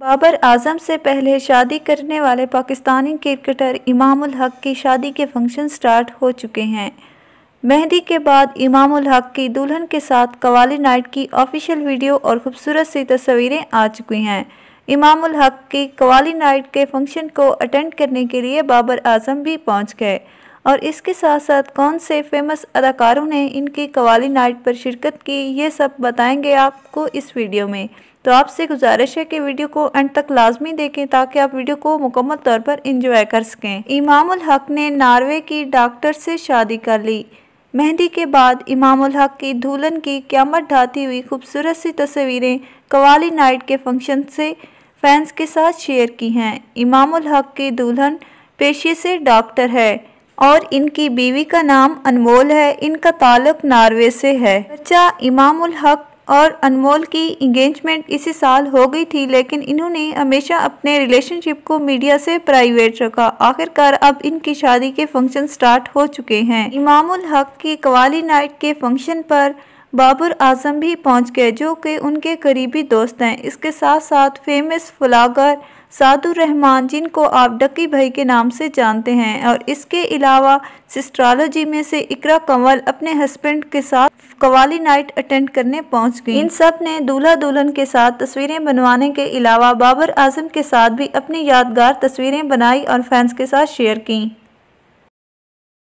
बाबर आजम से पहले शादी करने वाले पाकिस्तानी क्रिकेटर इमामुल हक की शादी के फंक्शन स्टार्ट हो चुके हैं मेहंदी के बाद इमामुल हक की दुल्हन के साथ कवाली नाइट की ऑफिशियल वीडियो और खूबसूरत सी तस्वीरें आ चुकी हैं इमामुल हक की कवाली नाइट के फंक्शन को अटेंड करने के लिए बाबर आजम भी पहुंच गए और इसके साथ साथ कौन से फेमस अदाकारों ने इनकी कवाली नाइट पर शिरकत की ये सब बताएंगे आपको इस वीडियो में तो आपसे गुजारिश है कि वीडियो को एंड तक लाजमी देखें ताकि आप वीडियो को मुकम्मल तौर पर इंजॉय कर सकें इमाम हक ने नार्वे की डॉक्टर से शादी कर ली मेहंदी के बाद इमाम हक की दुल्हन की क्यामत ढाती हुई खूबसूरत सी तस्वीरें कवाली नाइट के फंक्शन से फैंस के साथ शेयर की हैं इमाम हक की दुल्हन पेशे से डॉक्टर है और इनकी बीवी का नाम अनमोल है इनका ताल्लुक नार्वे से है बच्चा इमाम हक और अनमोल की इंगेजमेंट इसी साल हो गई थी लेकिन इन्होंने हमेशा अपने रिलेशनशिप को मीडिया से प्राइवेट रखा आखिरकार अब इनकी शादी के फंक्शन स्टार्ट हो चुके हैं इमामुल हक की कवाली नाइट के फंक्शन पर बाबर आजम भी पहुंच गए जो कि उनके करीबी दोस्त हैं इसके साथ साथ फेमस फलागर साधु रहमान जिनको आप डक्की भाई के नाम से जानते हैं और इसके अलावा सिस्ट्रॉलोजी में से इकरा कंवल अपने हस्बैंड के साथ कवाली नाइट अटेंड करने पहुंच गई इन सब ने दूल्हा दुल्हन के साथ तस्वीरें बनवाने के अलावा बाबर आजम के साथ भी अपनी यादगार तस्वीरें बनाई और फैंस के साथ शेयर की